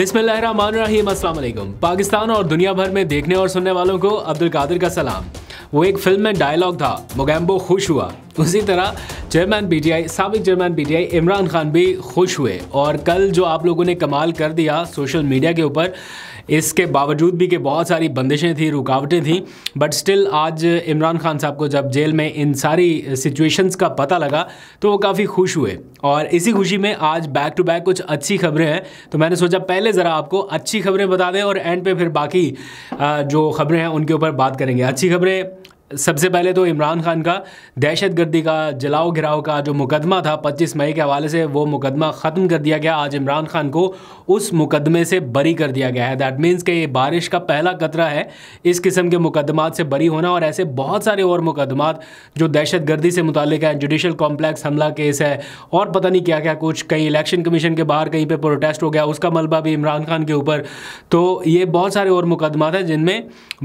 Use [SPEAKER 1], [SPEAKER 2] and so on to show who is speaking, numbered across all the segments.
[SPEAKER 1] बिस्मिल्लाहिर्रहमानिर्रहीम पाकिस्तान और दुनिया भर में देखने और सुनने वालों को अब्दुल कादिर का सलाम वो एक फिल्म में डायलॉग था मोगैम्बो खुश हुआ उसी तरह चेयरमैन पीटीआई सबक चेयरमैन पीटीआई इमरान खान भी खुश हुए और कल जो आप लोगों ने कमाल कर दिया सोशल मीडिया के ऊपर इसके बावजूद भी कि बहुत सारी बंदिशें थी रुकावटें थी बट स्टिल आज इमरान खान साहब को जब जेल में इन सारी सिचुएशंस का पता लगा तो वो काफ़ी खुश हुए और इसी खुशी में आज बैक टू बैक कुछ अच्छी खबरें हैं तो मैंने सोचा पहले ज़रा आपको अच्छी खबरें बता दें और एंड पे फिर बाकी जो खबरें हैं उनके ऊपर बात करेंगे अच्छी खबरें सबसे पहले तो इमरान खान का दहशत गर्दी का जलाओ गिराव का जो मुकदमा था 25 मई के हवाले से वो मुकदमा ख़त्म कर दिया गया आज इमरान खान को उस मुकदमे से बरी कर दिया गया है दैट मीन्स कि ये बारिश का पहला कतरा है इस किस्म के मुकदमात से बरी होना और ऐसे बहुत सारे और मुकदमात जो दहशत गर्दी से मुतलिक हैं जुडिशल कॉम्प्लेक्स हमला केस है और पता नहीं क्या क्या कुछ कहीं इलेक्शन कमीशन के बाहर कहीं पर प्रोटेस्ट हो गया उसका मलबा भी इमरान खान के ऊपर तो ये बहुत सारे और मुकदमात हैं जिनमें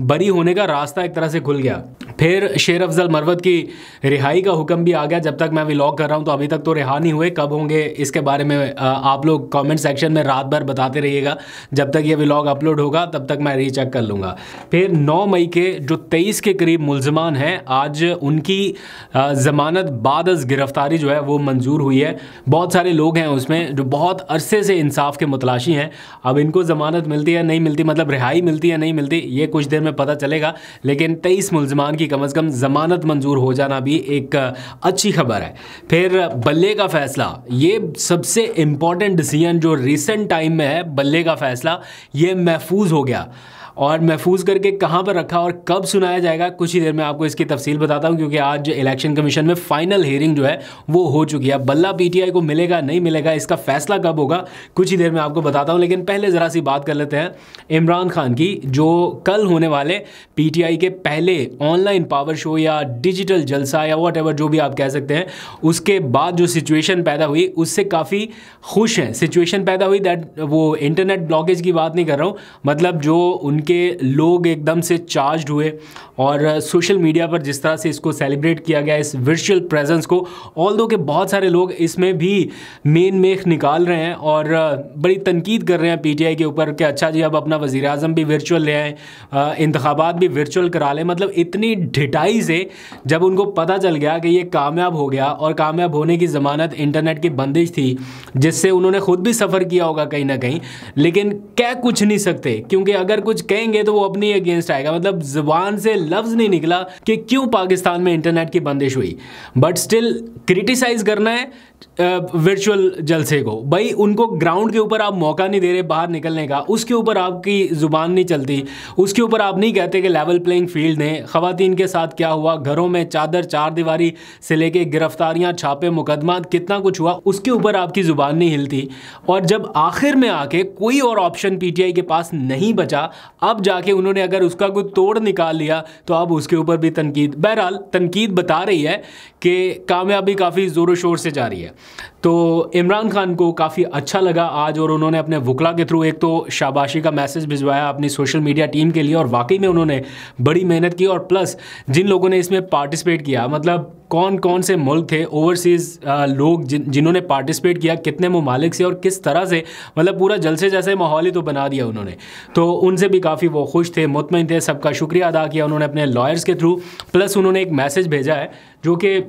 [SPEAKER 1] बरी होने का रास्ता एक तरह से खुल गया फिर शेर अफजल मरवत की रिहाई का हुक्म भी आ गया जब तक मैं व्लॉग कर रहा हूँ तो अभी तक तो रिहा नहीं हुए कब होंगे इसके बारे में आप लोग कमेंट सेक्शन में रात भर बताते रहिएगा जब तक ये व्लॉग अपलोड होगा तब तक मैं रीचेक कर लूँगा फिर 9 मई के जो 23 के करीब मुलजमान हैं आज उनकी ज़मानत बाद गिरफ्तारी जो है वो मंजूर हुई है बहुत सारे लोग हैं उसमें जो बहुत अरसे से इंसाफ के मुतलाशी हैं अब इनको ज़मानत मिलती है नहीं मिलती मतलब रिहाई मिलती है नहीं मिलती ये कुछ देर में पता चलेगा लेकिन तेईस मुलजमान की की कम से कम ज़मानत मंजूर हो जाना भी एक अच्छी खबर है फिर बल्ले का फैसला ये सबसे इंपॉर्टेंट डिसीजन जो रिसेंट टाइम में है बल्ले का फैसला ये महफूज हो गया और महफूज करके कहाँ पर रखा और कब सुनाया जाएगा कुछ ही देर में आपको इसकी तफसील बताता हूँ क्योंकि आज इलेक्शन कमीशन में फाइनल हेयरिंग जो है वो हो चुकी है बल्ला पीटीआई को मिलेगा नहीं मिलेगा इसका फैसला कब होगा कुछ ही देर में आपको बताता हूँ लेकिन पहले ज़रा सी बात कर लेते हैं इमरान खान की जो कल होने वाले पी के पहले ऑनलाइन ऑनलाइन पावर शो या डिजिटल जलसा या वट जो भी आप कह सकते हैं उसके बाद जो सिचुएशन पैदा हुई उससे काफ़ी खुश हैं सिचुएशन पैदा हुई दैट वो इंटरनेट ब्लॉकेज की बात नहीं कर रहा हूँ मतलब जो उनके लोग एकदम से चार्ज हुए और सोशल मीडिया पर जिस तरह से इसको सेलिब्रेट किया गया इस वर्चुअल प्रेजेंस को ऑल दो के बहुत सारे लोग इसमें भी मेन मेख निकाल रहे हैं और बड़ी तनकीद कर रहे हैं पीटीआई के ऊपर कि अच्छा जी अब अपना वज़ी अजम भी वर्चुअल ले आए इंतबात भी वर्चुअल करा लें मतलब इतनी ढिटाई से जब उनको पता चल गया कि ये कामयाब हो गया और कामयाब होने की ज़मानत इंटरनेट की बंदिश थी जिससे उन्होंने खुद भी सफ़र किया होगा कहीं ना कहीं लेकिन कह कुछ नहीं सकते क्योंकि अगर कुछ कहेंगे तो वो अपनी अगेंस्ट आएगा मतलब ज़ुबान से लफ्ज़ नहीं निकला कि क्यों पाकिस्तान में इंटरनेट की बंदिश हुई बट स्टिल क्रिटिसाइज़ करना है वर्चुअल जलसे को भाई उनको ग्राउंड के ऊपर आप मौका नहीं दे रहे बाहर निकलने का उसके ऊपर आपकी ज़ुबान नहीं चलती उसके ऊपर आप नहीं कहते कि लेवल प्लेइंग फील्ड है खातन इनके साथ क्या हुआ घरों में चादर चार दीवारी से लेके गिरफ्तारियां छापे मुकदमा कितना कुछ हुआ उसके ऊपर आपकी ज़ुबान नहीं हिलती और जब आखिर में आके कोई और ऑप्शन पीटीआई के पास नहीं बचा अब जाके उन्होंने अगर उसका कुछ तोड़ निकाल लिया तो अब उसके ऊपर भी तनकीद बहरहाल तनकीद बता रही है कि कामयाबी काफ़ी ज़ोरों शोर से जारी है तो इमरान खान को काफ़ी अच्छा लगा आज और उन्होंने अपने वकला के थ्रू एक तो शाबाशी का मैसेज भिजवाया अपनी सोशल मीडिया टीम के लिए और वाकई में उन्होंने बड़ी मेहनत की और प्लस जिन लोगों ने इसमें पार्टिसिपेट किया मतलब कौन कौन से मुल्क थे ओवरसीज़ लोग जिन जिन्होंने पार्टिसिपेट किया कितने ममालिक से और किस तरह से मतलब पूरा जलसे जैसे माहौल ही तो बना दिया उन्होंने तो उनसे भी काफ़ी वो खुश थे मुतमिन थे सबका शुक्रिया अदा किया उन्होंने अपने लॉयर्स के थ्रू प्लस उन्होंने एक मैसेज भेजा है जो कि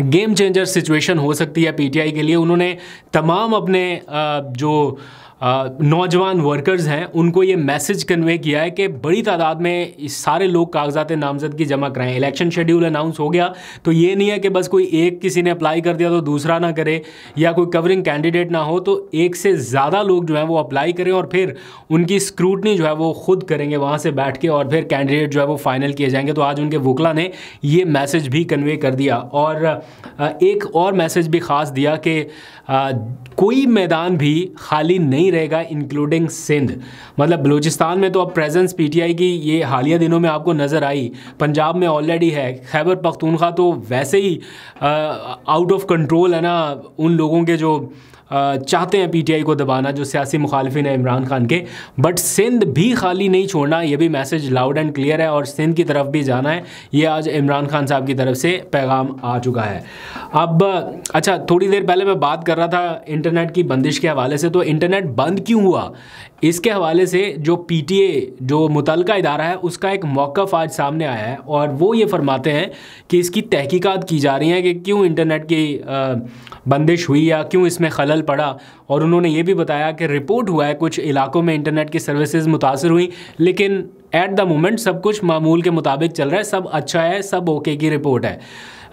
[SPEAKER 1] गेम चेंजर सिचुएशन हो सकती है पीटीआई के लिए उन्होंने तमाम अपने जो नौजवान वर्कर्स हैं उनको ये मैसेज कन्वे किया है कि बड़ी तादाद में सारे लोग कागजात नामजदगी जमा कराएं इलेक्शन शेड्यूल अनाउंस हो गया तो ये नहीं है कि बस कोई एक किसी ने अप्लाई कर दिया तो दूसरा ना करे या कोई कवरिंग कैंडिडेट ना हो तो एक से ज़्यादा लोग जो हैं वो अप्लाई करें और फिर उनकी स्क्रूटनी जो है वो खुद करेंगे वहाँ से बैठ के और फिर कैंडिडेट जो है वो फाइनल किए जाएंगे तो आज उनके वोकला ने ये मैसेज भी कन्वे कर दिया और एक और मैसेज भी ख़ास दिया कि कोई मैदान भी खाली नहीं नहीं रहेगा इंक्लूडिंग सिंध मतलब बलूचिस्तान में तो अब प्रेजेंस पीटीआई की ये हालिया दिनों में आपको नज़र आई पंजाब में ऑलरेडी है खैबर पख्तूनख्वा तो वैसे ही आउट ऑफ कंट्रोल है ना उन लोगों के जो चाहते हैं पीटीआई को दबाना जो सियासी मुखालफिन है इमरान खान के बट सिंध भी खाली नहीं छोड़ना ये भी मैसेज लाउड एंड क्लियर है और सिंध की तरफ भी जाना है ये आज इमरान खान साहब की तरफ से पैगाम आ चुका है अब अच्छा थोड़ी देर पहले मैं बात कर रहा था इंटरनेट की बंदिश के हवाले से तो इंटरनेट बंद क्यों हुआ इसके हवाले से जो पी जो मुतल इदारा है उसका एक मौक़ आज सामने आया है और वो ये फरमाते हैं कि इसकी तहकीकात की जा रही है कि क्यों इंटरनेट की बंदिश हुई या क्यों इसमें खलल बदल पड़ा और उन्होंने ये भी बताया कि रिपोर्ट हुआ है कुछ इलाकों में इंटरनेट की सर्विसेज मुतासर हुई लेकिन एट द मोमेंट सब कुछ मामूल के मुताबिक चल रहा है सब अच्छा है सब ओके की रिपोर्ट है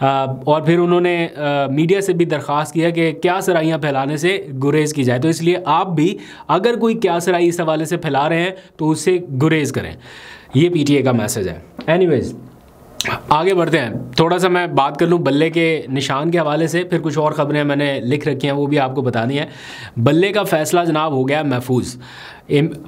[SPEAKER 1] आ, और फिर उन्होंने आ, मीडिया से भी दरख्वास्त किया कि क्या सराइयाँ फैलाने से गुरेज़ की जाए तो इसलिए आप भी अगर कोई क्या सराई इस हवाले से फैला रहे हैं तो उससे गुरेज़ करें ये पीटीए का मैसेज है एनीवेज़ आगे बढ़ते हैं थोड़ा सा मैं बात कर लूँ बल्ले के निशान के हवाले से फिर कुछ और ख़बरें मैंने लिख रखी हैं वो भी आपको बतानी है बल्ले का फैसला जनाब हो गया महफूज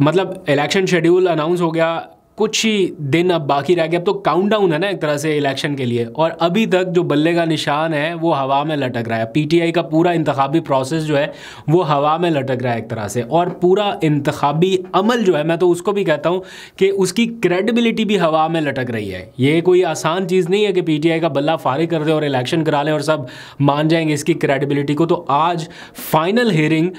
[SPEAKER 1] मतलब इलेक्शन शेड्यूल अनाउंस हो गया कुछ ही दिन अब बाकी रह गए अब तो काउंट डाउन है ना एक तरह से इलेक्शन के लिए और अभी तक जो बल्ले का निशान है वो हवा में लटक रहा है पीटीआई का पूरा इंतबी प्रोसेस जो है वो हवा में लटक रहा है एक तरह से और पूरा इंतबी अमल जो है मैं तो उसको भी कहता हूँ कि उसकी क्रेडिबिलिटी भी हवा में लटक रही है ये कोई आसान चीज़ नहीं है कि पी का बल्ला फारिग कर दे और इलेक्शन करा लें और सब मान जाएंगे इसकी क्रेडिबिलिटी को तो आज फाइनल हियरिंग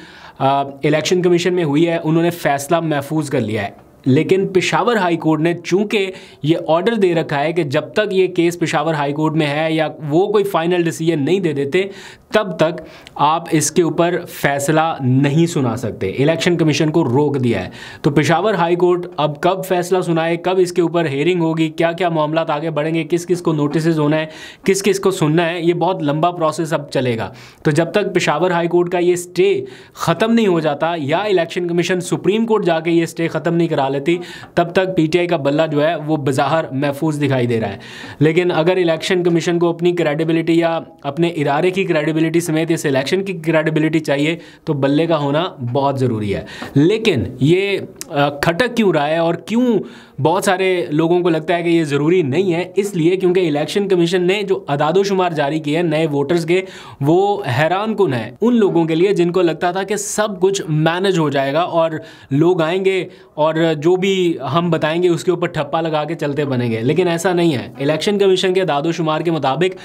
[SPEAKER 1] इलेक्शन कमीशन में हुई है उन्होंने फैसला महफूज कर लिया है लेकिन पिशावर हाई कोर्ट ने चूंकि ये ऑर्डर दे रखा है कि जब तक ये केस पिशावर हाई कोर्ट में है या वो कोई फाइनल डिसीजन नहीं दे देते तब तक आप इसके ऊपर फैसला नहीं सुना सकते इलेक्शन कमीशन को रोक दिया है तो पिशावर हाई कोर्ट अब कब फैसला सुनाए कब इसके ऊपर हेयरिंग होगी क्या क्या मामला आगे बढ़ेंगे किस किस को नोटिस होना है किस किस को सुनना है ये बहुत लंबा प्रोसेस अब चलेगा तो जब तक पिशावर हाई कोर्ट का ये स्टे ख़त्म नहीं हो जाता या इलेक्शन कमीशन सुप्रीम कोर्ट जाके ये स्टे ख़त्म नहीं करा हालत थी तब तक पीटीआई का बल्ला जो है वो बज़ाहर महफूज दिखाई दे रहा है लेकिन अगर इलेक्शन कमीशन को अपनी क्रेडिबिलिटी या अपने इदारे की क्रेडिबिलिटी समेत इस इलेक्शन की क्रेडिबिलिटी चाहिए तो बल्ले का होना बहुत ज़रूरी है लेकिन ये खटक क्यों रहा है और क्यों बहुत सारे लोगों को लगता है कि ये ज़रूरी नहीं है इसलिए क्योंकि इलेक्शन कमीशन ने जो अदादोशुमार जारी किए हैं नए वोटर्स के वो हैरान कन है उन लोगों के लिए जिनको लगता था कि सब कुछ मैनेज हो जाएगा और लोग आएंगे और जो भी हम बताएंगे उसके ऊपर ठप्पा लगा के चलते बनेंगे लेकिन ऐसा नहीं है इलेक्शन कमीशन के दादोशुमार के मुताबिक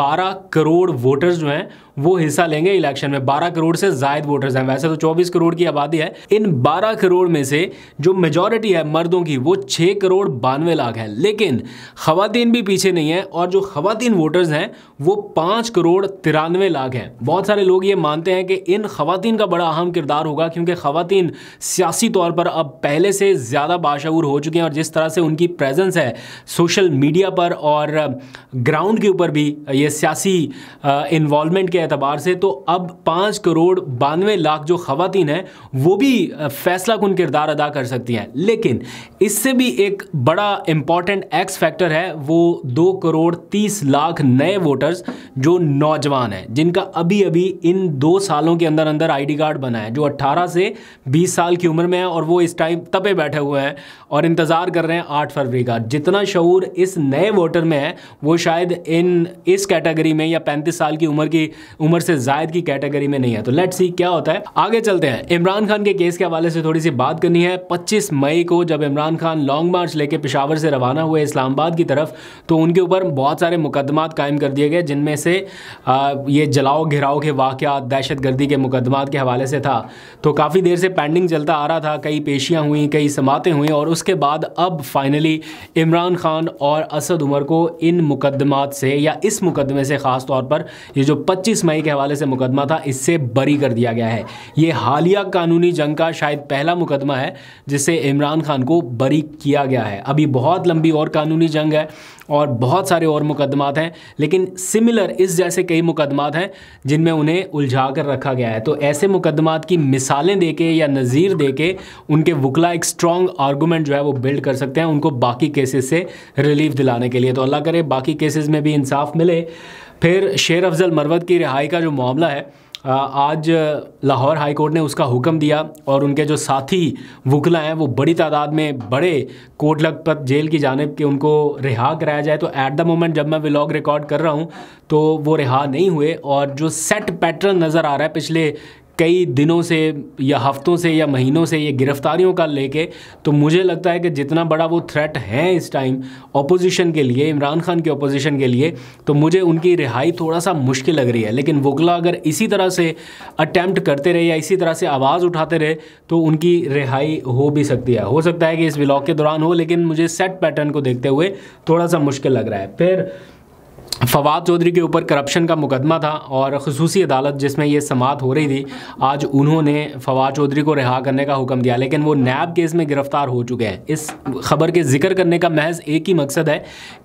[SPEAKER 1] बारह करोड़ वोटर्स जो हैं वो हिस्सा लेंगे इलेक्शन में बारह करोड़ से जायद वोटर्स हैं वैसे तो चौबीस करोड़ की आबादी है इन बारह करोड़ में से जो मेजोरिटी है मर्दों की वो छः करोड़ बानवे लाख है लेकिन खातन भी पीछे नहीं है और जो खातन वोटर्स हैं वो पाँच करोड़ तिरानवे लाख हैं बहुत सारे लोग ये मानते हैं कि इन खातन का बड़ा अहम किरदार होगा क्योंकि खातन सियासी तौर पर अब पहले से ज़्यादा बाशूर हो चुके हैं और जिस तरह से उनकी प्रेजेंस है सोशल मीडिया पर और ग्राउंड के ऊपर भी ये सियासी इन्वॉलमेंट के एतबार से तो अब पाँच करोड़ बानवे लाख जो खातन हैं वो भी फैसला कन किरदार अदा कर सकती हैं लेकिन इससे भी एक बड़ा इम्पॉर्टेंट एक्स फैक्टर है वो दो करोड़ तीस लाख नए वोटर्स जो नौजवान हैं जिनका अभी अभी इन दो सालों के अंदर अंदर डी कार्ड बना है जो अट्ठारह से बीस साल की उम्र में है और वो इस टाइम तपे बैठे हुए हैं और इंतज़ार कर रहे हैं आठ फरवरी का जितना शूर इस नए वोटर में है वो शायद इन इस कैटेगरी में या पैंतीस साल की उम्र की उम्र से जायद की कैटेगरी में नहीं है तो लेट सी क्या होता है आगे चलते हैं इमरान खान के केस के हवाले से थोड़ी सी बात करनी है पच्चीस मई को जब इमरान खान लॉन्ग मार्च लेके पिशावर से रवाना हुए इस्लामाबाद की तरफ तो उनके ऊपर बहुत सारे मुकदमा कायम कर दिए गए जिनमें से आ, ये जलाओ घिराओ के वाक़ दहशतगर्दी के मुकदमात के हवाले से था तो काफ़ी देर से पेंडिंग चलता आ रहा था कई पेशियाँ हुई कई समातें हुई और उसके बाद अब फाइनली इमरान खान और असद उमर को इन मुकदमात से या इस मुकदमे से ख़ास तौर पर ये जो पच्चीस मई के हवाले से मुकदमा था इससे बरी कर दिया गया है ये हालिया कानूनी जंग का शायद पहला मुकदमा है जिससे इमरान खान को बरी किया गया है अभी बहुत लंबी और कानूनी जंग है और बहुत सारे और मुकदमात हैं लेकिन सिमिलर इस जैसे कई मुकदमात हैं जिनमें उन्हें उलझा कर रखा गया है तो ऐसे मुकदमात की मिसालें दे के या नज़ीर दे के उनके वकला एक स्ट्रॉन्ग आर्गूमेंट जो है वो बिल्ड कर सकते हैं उनको बाकी केसेस से रिलीफ दिलाने के लिए तो अल्लाह करे बाकी केसेस में भी इंसाफ मिले फिर शेर अफजल मरवत की रिहाई का जो मामला है आज लाहौर हाई कोर्ट ने उसका हुक्म दिया और उनके जो साथी वकला हैं वो बड़ी तादाद में बड़े कोट लगपत जेल की जानब के उनको रिहा कराया जाए तो ऐट द मोमेंट जब मैं व्लाग रिकॉर्ड कर रहा हूँ तो वो रिहा नहीं हुए और जो सेट पैटर्न नज़र आ रहा है पिछले कई दिनों से या हफ्तों से या महीनों से ये गिरफ्तारियों का लेके तो मुझे लगता है कि जितना बड़ा वो थ्रेट है इस टाइम अपोजिशन के लिए इमरान खान के अपोजिशन के लिए तो मुझे उनकी रिहाई थोड़ा सा मुश्किल लग रही है लेकिन वोगला अगर इसी तरह से अटैम्प्ट करते रहे या इसी तरह से आवाज़ उठाते रहे तो उनकी रिहाई हो भी सकती है हो सकता है कि इस ब्लॉग के दौरान हो लेकिन मुझे सेट पैटर्न को देखते हुए थोड़ा सा मुश्किल लग रहा है फिर फवाद चौधरी के ऊपर करप्शन का मुकदमा था और खसूसी अदालत जिसमें ये समात हो रही थी आज उन्होंने फवाद चौधरी को रिहा करने का हुक्म दिया लेकिन वो नैब केस में गिरफ़्तार हो चुके हैं इस खबर के जिक्र करने का महज एक ही मकसद है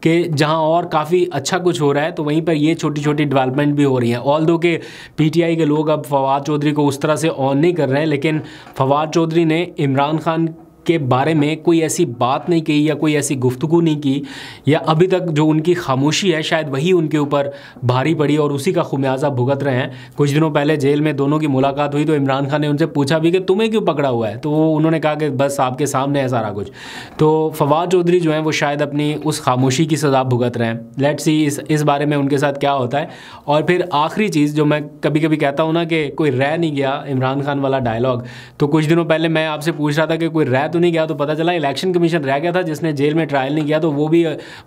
[SPEAKER 1] कि जहां और काफ़ी अच्छा कुछ हो रहा है तो वहीं पर ये छोटी छोटी डेवलपमेंट भी हो रही है ऑल दो के पी टी आई के लोग अब फवाद चौधरी को उस तरह से ऑन नहीं कर रहे हैं लेकिन फवाद चौधरी ने इमरान खान के बारे में कोई ऐसी बात नहीं कही या कोई ऐसी गुफ्तु नहीं की या अभी तक जो उनकी खामोशी है शायद वही उनके ऊपर भारी पड़ी और उसी का खुमियाजा भुगत रहे हैं कुछ दिनों पहले जेल में दोनों की मुलाकात हुई तो इमरान खान ने उनसे पूछा भी कि तुम्हें क्यों पकड़ा हुआ है तो वो उन्होंने कहा कि बस आपके सामने है सारा कुछ तो फवाद चौधरी जो हैं वो शायद अपनी उस खामोशी की सजा भुगत रहे हैं लेट सी इस इस बारे में उनके साथ क्या होता है और फिर आखिरी चीज़ जो मैं कभी कभी कहता हूँ ना कि कोई रह नहीं गया इमरान खान वाला डायलॉग तो कुछ दिनों पहले मैं आपसे पूछ रहा था कि कोई रह तो तो नहीं गया तो पता चला इलेक्शन कमीशन रह गया था जिसने जेल में ट्रायल नहीं किया तो वो भी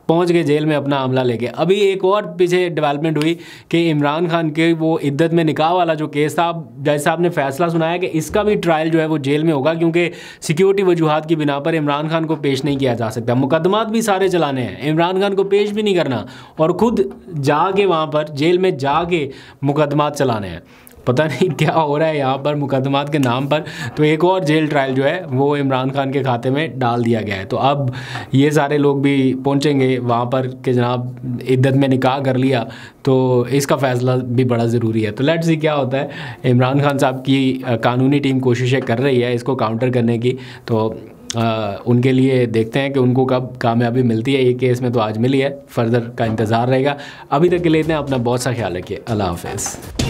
[SPEAKER 1] पहुंच गए जेल में अपना हमला लेके अभी एक और पीछे डेवलपमेंट हुई कि इमरान खान के वो इद्दत में निकाह वाला जो केस था जज साहब ने फैसला सुनाया कि इसका भी ट्रायल जो है वो जेल में होगा क्योंकि सिक्योरिटी वजूहत की बिना पर इमरान खान को पेश नहीं किया जा सकता मुकदमात भी सारे चलाने हैं इमरान खान को पेश भी नहीं करना और खुद जाके वहाँ पर जेल में जाके मुकदमात चलाने हैं पता नहीं क्या हो रहा है यहाँ पर मुकदमात के नाम पर तो एक और जेल ट्रायल जो है वो इमरान खान के खाते में डाल दिया गया है तो अब ये सारे लोग भी पहुँचेंगे वहाँ पर कि जनाब इद्दत में निकाह कर लिया तो इसका फैसला भी बड़ा ज़रूरी है तो लेट सी क्या होता है इमरान खान साहब की कानूनी टीम कोशिशें कर रही है इसको काउंटर करने की तो आ, उनके लिए देखते हैं कि उनको कब कामयाबी मिलती है ये केस में तो आज मिली है फर्दर का इंतज़ार रहेगा अभी तक के लिए इतना अपना बहुत सा ख्याल रखिए अल्लाह हाफ